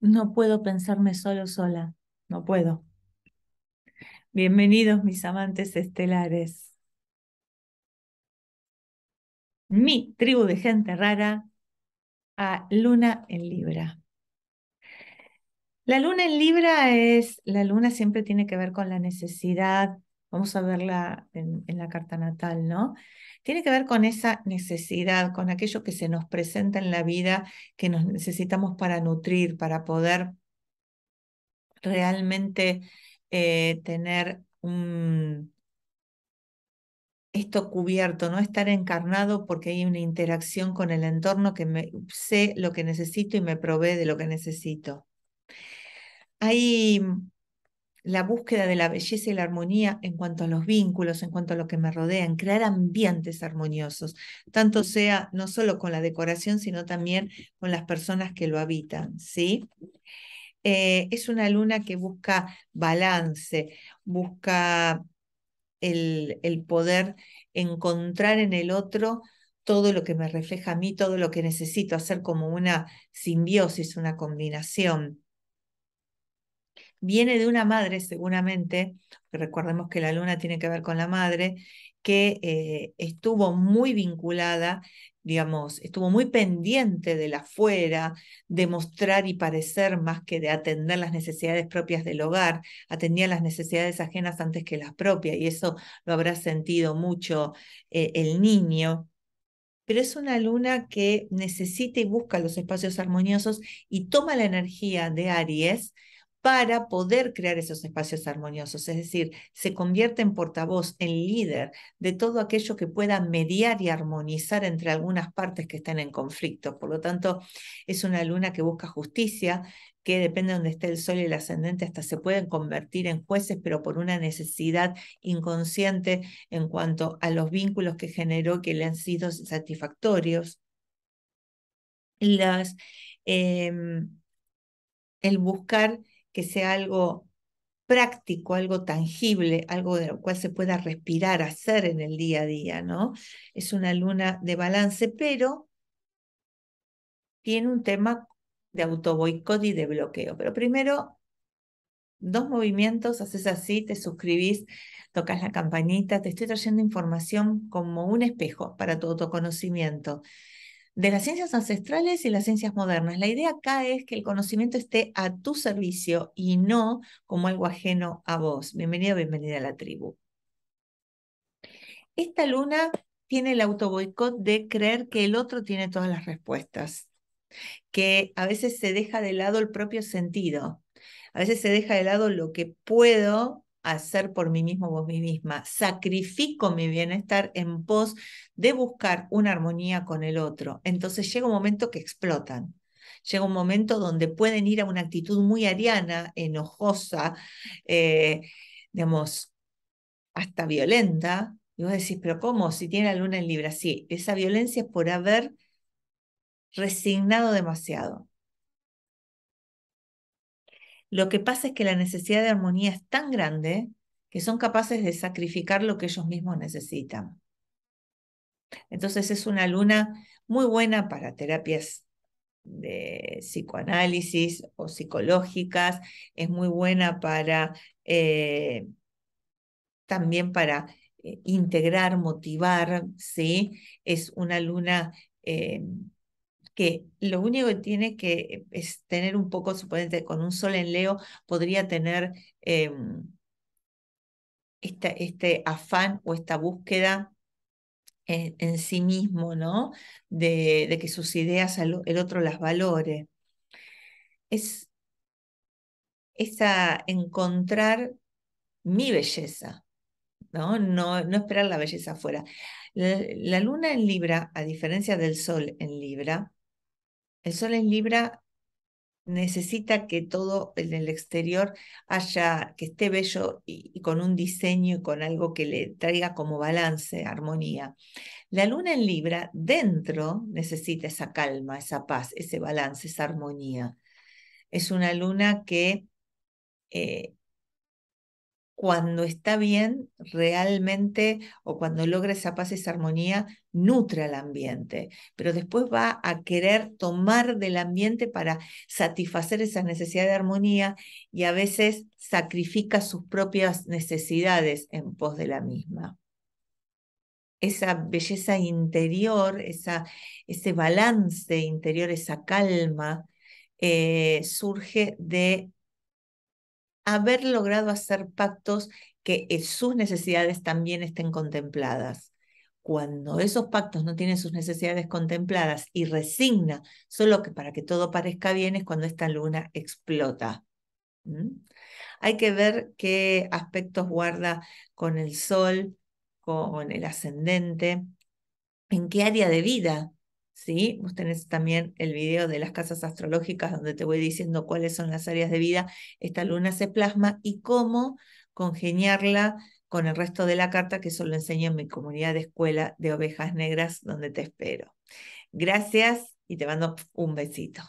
No puedo pensarme solo sola, no puedo. Bienvenidos mis amantes estelares. Mi tribu de gente rara a Luna en Libra. La luna en Libra es, la luna siempre tiene que ver con la necesidad vamos a verla en, la carta natal, ¿no? Tiene que ver con esa necesidad, con aquello que se nos presenta en la vida, que nos necesitamos para nutrir, para poder realmente eh, tener esto cubierto, no estar encarnado porque hay una interacción con el entorno que me, sé lo que necesito y me provee de lo que necesito. Hay la búsqueda de la belleza y la armonía en cuanto a los vínculos, en cuanto a lo que me rodean, crear ambientes armoniosos, tanto sea no solo con la decoración, sino también con las personas que lo habitan, ¿sí? Eh, es una luna que busca balance, busca el, el poder encontrar en el otro todo lo que me refleja a mí, todo lo que necesito, hacer como una simbiosis, una combinación viene de una madre seguramente, recordemos que la luna tiene que ver con la madre, que eh, estuvo muy vinculada, digamos, estuvo muy pendiente de la fuera, de mostrar y parecer más que de atender las necesidades propias del hogar, atendía las necesidades ajenas antes que las propias, y eso lo habrá sentido mucho eh, el niño pero es una luna que necesita y busca los espacios armoniosos y toma la energía de Aries para poder crear esos espacios armoniosos, es decir, se convierte en portavoz, en líder de todo aquello que pueda mediar y armonizar entre algunas partes que estén en conflicto. Por lo tanto, es una luna que busca justicia, que depende de donde esté el sol y el ascendente, hasta se pueden convertir en jueces, pero por una necesidad inconsciente en cuanto a los vínculos que generó que le han sido satisfactorios. Em, el buscar que sea algo práctico, algo tangible, algo de lo cual se pueda respirar, hacer en el día a día, ¿no? Es una luna de balance, pero tiene un tema de autoboicot y de bloqueo. Pero primero, dos movimientos, haces así, te suscribís, tocas la campanita, te estoy trayendo información como un espejo para tu autoconocimiento de las ciencias ancestrales y las ciencias modernas. La idea acá es que el conocimiento esté a tu servicio y no como algo ajeno a vos. Bienvenido, bienvenida a la tribu. Esta luna tiene el autoboicot de creer que el otro tiene todas las respuestas, que a veces se deja de lado el propio sentido, a veces se deja de lado lo que puedo hacer por mí mismo vos mí misma. Sacrifico mi bienestar en pos de buscar una armonía con el otro. Entonces llega un momento que explotan. Llega un momento donde pueden ir a una actitud muy ariana, enojosa, eh, digamos, hasta violenta. Y vos decís, pero ¿cómo? Si tiene la luna en Libra. Sí, esa violencia es por haber resignado demasiado. Lo que pasa es que la necesidad de armonía es tan grande que son capaces de sacrificar lo que ellos mismos necesitan. Entonces es una luna muy buena para terapias de psicoanálisis o psicológicas, es muy buena para eh, también para eh, integrar, motivar, ¿sí? Es una luna eh, que lo único que tiene que es tener un poco, suponete, con un sol en Leo, podría tener este, este afán o esta búsqueda en, sí mismo, ¿no? De, que sus ideas el, otro las valore. Es, encontrar mi belleza, ¿no? No, no esperar la belleza afuera. la, luna en Libra, a diferencia del sol en Libra, el sol en Libra necesita que todo en el exterior haya, que esté bello y, con un diseño y con algo que le traiga como balance, armonía. La luna en Libra dentro necesita esa calma, esa paz, ese balance, esa armonía. Es una luna que eh, cuando está bien, realmente, o cuando logra esa paz, esa armonía, nutre al ambiente, pero después va a querer tomar del ambiente para satisfacer esa necesidad de armonía y a veces sacrifica sus propias necesidades en pos de la misma. Esa belleza interior, esa, ese balance interior, esa calma, eh, surge de haber logrado hacer pactos que eh, sus necesidades también estén contempladas. Cuando esos pactos no tienen sus necesidades contempladas y resigna solo que para que todo parezca bien es cuando esta luna explota. Hay que ver qué aspectos guarda con el sol, con el ascendente, en qué área de vida ¿sí? Vos tenés también el video de las casas astrológicas donde te voy diciendo cuáles son las áreas de vida. Esta luna se plasma y cómo congeniarla con el resto de la carta, que solo enseño en mi comunidad de escuela de ovejas negras, donde te espero. Gracias y te mando un besito.